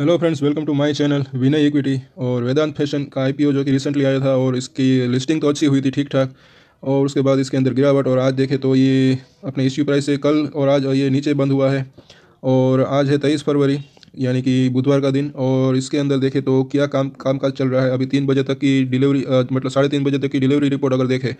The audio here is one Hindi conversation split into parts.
hello friends welcome to my channel Vinay Equity और वेदांत फैशन का आईपीओ जो कि रिसेंटली आया था और इसकी लिस्टिंग तो अच्छी हुई थी ठीक ठाक और उसके बाद इसके अंदर गिरावट और आज देखें तो ये अपने इश्यू प्राइस से कल और आज ये नीचे बंद हुआ है और आज है तेईस फरवरी यानी कि बुधवार का दिन और इसके अंदर देखें तो क्या काम काम काज चल रहा है अभी तीन बजे तक की डिलीवरी मतलब साढ़े तीन बजे तक की डिलीवरी रिपोर्ट अगर देखें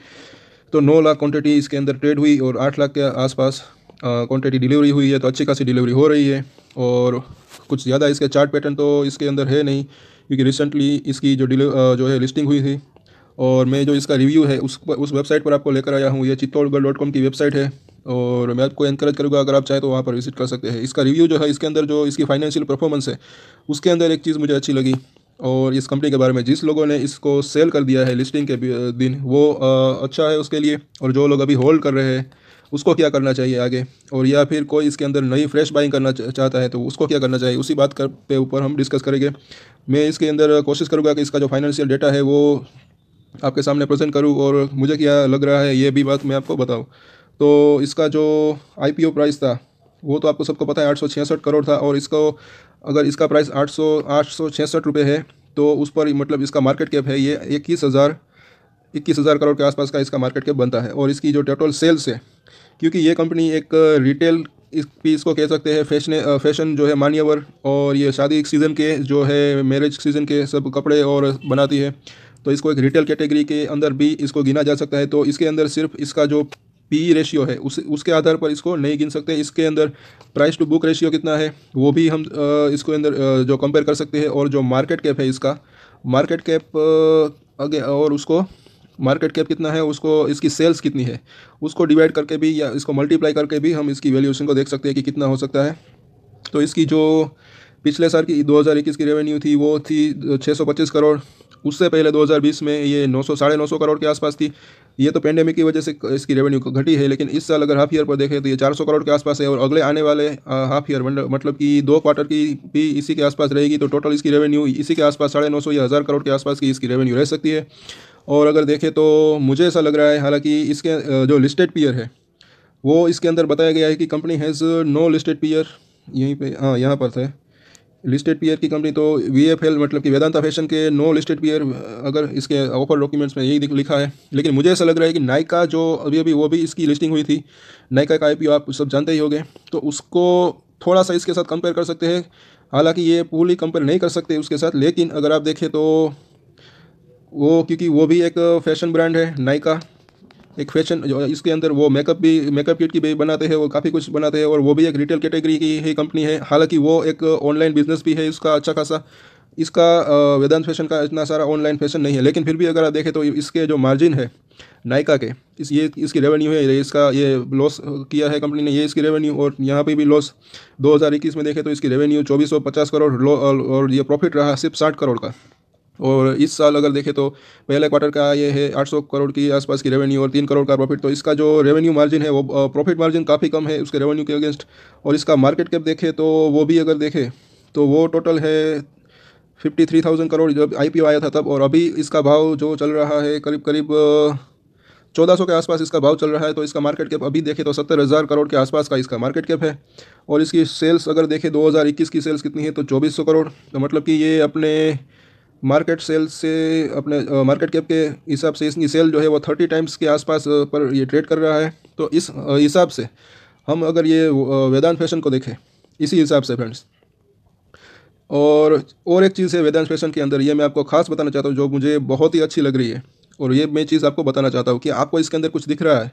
तो नौ लाख क्वान्टिटी इसके अंदर ट्रेड हुई और आठ लाख के आसपास क्वान्टिटी डिलीवरी हुई है तो अच्छी खासी डिलीवरी हो रही है और कुछ ज़्यादा इसके चार्ट पैटर्न तो इसके अंदर है नहीं क्योंकि रिसेंटली इसकी जो डिले जो है लिस्टिंग हुई थी और मैं जो इसका रिव्यू है उस उस वेबसाइट पर आपको लेकर आया हूँ ये चित्तौड़गढ़ डॉट कॉम की वेबसाइट है और मैं आपको इनक्रेज करूँगा अगर आप चाहें तो वहाँ पर विजिट कर सकते हैं इसका रिव्यू जो है इसके अंदर जो इसकी फाइनेंशियल परफॉर्मेंस है उसके अंदर एक चीज़ मुझे अच्छी लगी और इस कंपनी के बारे में जिस लोगों ने इसको सेल कर दिया है लिस्टिंग के दिन वो अच्छा है उसके लिए और जो लोग अभी होल्ड कर रहे हैं उसको क्या करना चाहिए आगे और या फिर कोई इसके अंदर नई फ्रेश बाइंग करना चाहता है तो उसको क्या करना चाहिए उसी बात कर पे ऊपर हम डिस्कस करेंगे मैं इसके अंदर कोशिश करूँगा कि इसका जो फाइनेंशियल डेटा है वो आपके सामने प्रेजेंट करूँ और मुझे क्या लग रहा है ये भी बात मैं आपको बताऊँ तो इसका जो आई प्राइस था वो तो आपको सबको पता है आठ करोड़ था और इसको अगर इसका प्राइस आठ सौ है तो उस पर मतलब इसका मार्केट कैप है ये इक्कीस हज़ार इक्कीस हज़ार करोड़ के आसपास का इसका मार्केट कैप बनता है और इसकी जो टोटल सेल्स है क्योंकि ये कंपनी एक रिटेल इस भी इसको कह सकते हैं फैशन फैशन जो है मान्यवर और ये शादी सीज़न के जो है मैरिज सीज़न के सब कपड़े और बनाती है तो इसको एक रिटेल कैटेगरी के अंदर भी इसको गिना जा सकता है तो इसके अंदर सिर्फ इसका जो पी रेशियो e है उस उसके आधार पर इसको नहीं गिन सकते इसके अंदर प्राइस टू बुक रेशियो कितना है वो भी हम इसको अंदर जो कंपेयर कर सकते हैं और जो मार्केट कैप है इसका मार्केट कैप अगे और उसको मार्केट कैप कितना है उसको इसकी सेल्स कितनी है उसको डिवाइड करके भी या इसको मल्टीप्लाई करके भी हम इसकी वैल्यूएशन को देख सकते हैं कि कितना हो सकता है तो इसकी जो पिछले साल की 2021 की रेवेन्यू थी वो थी 625 करोड़ उससे पहले 2020 में ये नौ सौ साढ़े नौ सौ करोड़ के आसपास थी ये तो पेंडेमिक की वजह से इसकी रेवेन्यू घटी है लेकिन इस साल अगर हाफ ईयर पर देखें तो ये 400 करोड़ के आसपास है और अगले आने वाले हाफ ईयर मतलब, मतलब कि दो क्वार्टर की भी इसी के आसपास रहेगी तो टोटल इसकी रेवेन्यू इसी के आसपास साढ़े नौ सौ या हज़ार करोड़ के आसपास की इसकी रेवेन्यू रह सकती है और अगर देखें तो मुझे ऐसा लग रहा है हालांकि इसके जो लिस्टेड पीयर है वो इसके अंदर बताया गया है कि company has no listed peer यहीं पर हाँ यहाँ पर था लिस्टेड पीयर की कंपनी तो वी मतलब कि वेदांता फैशन के नो लिस्टेड पीयर अगर इसके ऑफर डॉक्यूमेंट्स में यही लिखा है लेकिन मुझे ऐसा लग रहा है कि नाइका जो अभी अभी वो भी इसकी लिस्टिंग हुई थी नाइका का आई आप सब जानते ही हो तो उसको थोड़ा सा इसके साथ कंपेयर कर सकते हैं हालांकि ये पूरी कंपेयर नहीं कर सकते उसके साथ लेकिन अगर आप देखें तो वो क्योंकि वो भी एक फैशन ब्रांड है नाइका एक फैशन जो इसके अंदर वो मेकअप भी मेकअप किट की भी बनाते हैं वो काफ़ी कुछ बनाते हैं और वो भी एक रिटेल कैटेगरी की ही कंपनी है हालांकि वो एक ऑनलाइन बिजनेस भी है इसका अच्छा खासा इसका वेदांत फैशन का इतना सारा ऑनलाइन फैशन नहीं है लेकिन फिर भी अगर आप देखें तो इसके जो मार्जिन है नायका के इस ये इसकी रेवेन्यू है इसका ये लॉस किया है कंपनी ने ये इसकी रेवेन्यू और यहाँ पे भी लॉस 2021 में देखें तो इसकी रेवेन्यू चौबीस करोड़ और ये प्रॉफिट रहा सिर्फ साठ करोड़ का और इस साल अगर देखें तो पहले क्वार्टर का ये है 800 करोड़ की आसपास की रेवेन्यू और तीन करोड़ का प्रॉफिट तो इसका जो रेवेन्यू मार्जिन है वो प्रॉफिट मार्जिन काफ़ी कम है उसके रेवेन्यू के अगेंस्ट और इसका मार्केट कैप देखें तो वो भी अगर देखें तो वो टोटल है फिफ्टी थ्री थाउजेंड करोड़ जब आई आया था तब और अभी इसका भाव जो चल रहा है करीब करीब चौदह सौ के आसपास इसका भाव चल रहा है तो इसका मार्केट कैप अभी देखें तो सत्तर हज़ार करोड़ के आसपास का इसका मार्केट कैप है और इसकी सेल्स अगर देखें 2021 की सेल्स कितनी है तो चौबीस सौ करोड़ तो मतलब कि ये अपने मार्केट सेल से अपने मार्केट कैप के हिसाब से इसकी सेल जो है वो थर्टी टाइम्स के आसपास पर ये ट्रेड कर रहा है तो इस हिसाब से हम अगर ये वेदांत फैशन को देखें इसी हिसाब से फ्रेंड्स और और एक चीज़ है वेदांत फैशन के अंदर ये मैं आपको खास बताना चाहता हूँ जो मुझे बहुत ही अच्छी लग रही है और ये मैं चीज़ आपको बताना चाहता हूँ कि आपको इसके अंदर कुछ दिख रहा है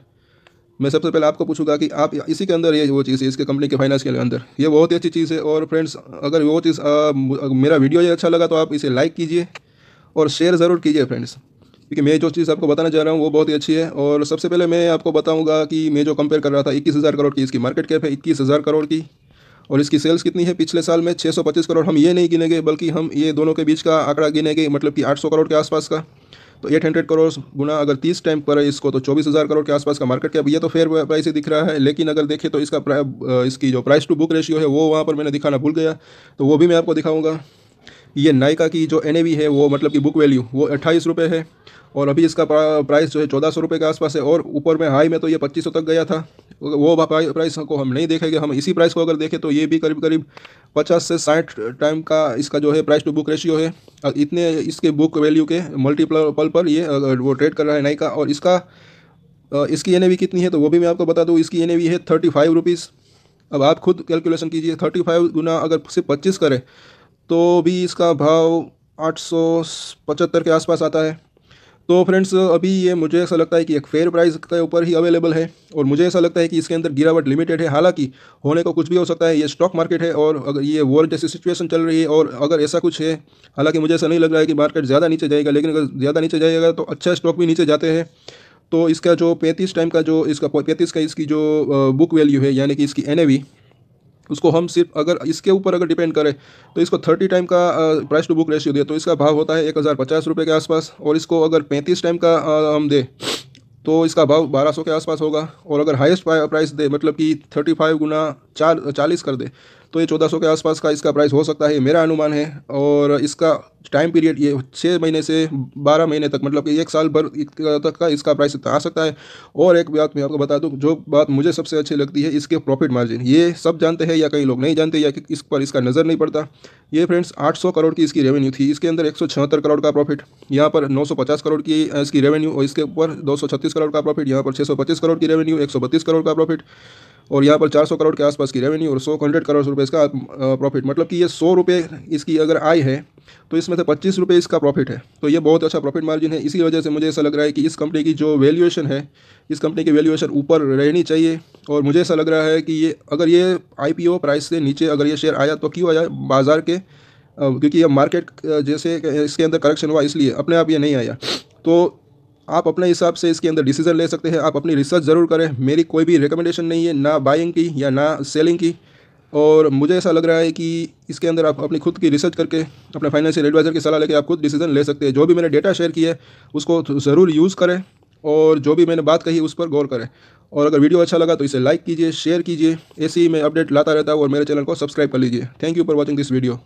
मैं सबसे पहले आपको पूछूंगा कि आप इसी के अंदर ये वो चीज़ है इसके कंपनी के फाइनेंस के अंदर ये बहुत ही अच्छी चीज़ है और फ्रेंड्स अगर वो चीज़ मेरा वीडियो ये अच्छा लगा तो आप इसे लाइक कीजिए और शेयर ज़रूर कीजिए फ्रेंड्स क्योंकि मैं जो चीज़ आपको बताना चाह रहा हूँ वो बहुत ही अच्छी है और सबसे पहले मैं आपको बताऊँगा कि मैं जो कंपेयर कर रहा था इक्कीस हज़ार करोड़ की इसकी मार्केट कैप है इक्कीस हज़ार करोड़ की और इसकी सेल्स कितनी है पिछले साल में छः करोड़ हम ये नहीं गिनेंगे बल्कि हम ये दोनों के बीच का आंकड़ा गिनेंगे मतलब कि आठ करोड़ के आसपास का तो एट हंड्रेड करोड़ गुना अगर तीस टाइम पर इसको तो चौबीस हज़ार करोड़ के आसपास का मार्केट कैप ये तो फेयर प्राइस ही दिख रहा है लेकिन अगर देखें तो इसका इसकी जो प्राइस टू बुक रेशियो है वो वहाँ पर मैंने दिखाना भूल गया तो वो भी मैं आपको दिखाऊँगा ये नायका की जो एन है वो मतलब कि बुक वैल्यू वो अट्ठाईस रुपये है और अभी इसका प्राइस जो है चौदह सौ रुपये के आसपास है और ऊपर में हाई में तो ये पच्चीस सौ तक गया था वो प्राइस को हम नहीं देखेंगे हम इसी प्राइस को अगर देखें तो ये भी करीब करीब पचास से साठ टाइम का इसका जो है प्राइस टू बुक रेशियो है इतने इसके बुक वैल्यू के मल्टीपल पर ये वो ट्रेड कर रहा है नायका और इसका इसकी एन कितनी है तो वो भी मैं आपको बता दूँ इसकी एन है थर्टी फाइव रुपीज़ अब आप खुद कैलकुलेशन कीजिए थर्टी फाइव गुना अगर सिर्फ पच्चीस करें तो भी इसका भाव आठ सौ पचहत्तर के आसपास आता है तो फ्रेंड्स अभी ये मुझे ऐसा लगता है कि एक फेयर प्राइस के ऊपर ही अवेलेबल है और मुझे ऐसा लगता है कि इसके अंदर गिरावट लिमिटेड है हालांकि होने को कुछ भी हो सकता है ये स्टॉक मार्केट है और अगर ये वॉर जैसी सिचुएशन चल रही है और अगर ऐसा कुछ है हालांकि मुझे ऐसा नहीं लग रहा है कि मार्केट ज़्यादा नीचे जाएगा लेकिन अगर ज़्यादा नीचे जाएगा तो अच्छा स्टॉक भी नीचे जाते हैं तो इसका जो पैंतीस टाइम का जो इसका पैंतीस का इसकी जो बुक वैल्यू है यानी कि इसकी एन उसको हम सिर्फ अगर इसके ऊपर अगर डिपेंड करें तो इसको थर्टी टाइम का प्राइस टू बुक रेशियो दे तो इसका भाव होता है एक हज़ार पचास रुपये के आसपास और इसको अगर पैंतीस टाइम का हम दें तो इसका भाव बारह सौ के आसपास होगा और अगर हाईएस्ट प्राइस दे मतलब कि थर्टी फाइव गुना चार चालीस कर दे तो ये चौदह के आसपास का इसका प्राइस हो सकता है मेरा अनुमान है और इसका टाइम पीरियड ये छः महीने से बारह महीने तक मतलब कि एक साल भर तक का इसका प्राइस आ सकता है और एक बात मैं आपको बता दूँ जो बात मुझे सबसे अच्छी लगती है इसके प्रॉफिट मार्जिन ये सब जानते हैं या कई लोग नहीं जानते या इस पर इसका नज़र नहीं पड़ता ये फ्रेंड्स 800 करोड़ की इसकी रेवेन्यू थी इसके अंदर एक करोड़ का प्रॉफिट यहाँ पर नौ करोड़ की इसकी रेवेन्यू और इसके ऊपर दो करोड़ का प्रॉफिट यहाँ पर छः करोड़ की रेवेन्यू एक करोड़ का प्रॉफिट और यहाँ पर 400 करोड़ के आसपास की रेवेन्यू और सौ हंड्रेड करोड़ रुपये इसका प्रॉफिट मतलब कि ये सौ रुपये इसकी अगर आय है तो इसमें से पच्चीस रुपये इसका प्रॉफिट है तो ये बहुत अच्छा प्रॉफिट मार्जिन है इसी वजह से मुझे ऐसा लग रहा है कि इस कंपनी की जो वैल्यूएशन है इस कंपनी की वैल्यूएशन ऊपर रहनी चाहिए और मुझे ऐसा लग रहा है कि ये अगर ये आई प्राइस से नीचे अगर ये शेयर आया तो क्यों आया बाज़ार के क्योंकि ये मार्केट जैसे इसके अंदर करेक्शन हुआ इसलिए अपने आप ये नहीं आया तो आप अपने हिसाब से इसके अंदर डिसीजन ले सकते हैं आप अपनी रिसर्च ज़रूर करें मेरी कोई भी रिकमेंडेशन नहीं है ना बाइंग की या ना सेलिंग की और मुझे ऐसा लग रहा है कि इसके अंदर आप अपनी खुद की रिसर्च करके अपने फाइनेंशियल एडवाइज़र की सलाह लेके आप खुद डिसीजन ले सकते हैं जो भी मैंने डेटा शेयर किया है उसको ज़रूर यूज़ करें और जो भी मैंने बात कही उस पर गौर करें और अगर वीडियो अच्छा लगा तो इसे लाइक कीजिए शेयर कीजिए ऐसे ही मैं अपडेट लाता रहता हूँ और मेरे चैनल को सब्सक्राइब कर लीजिए thank you for watching this video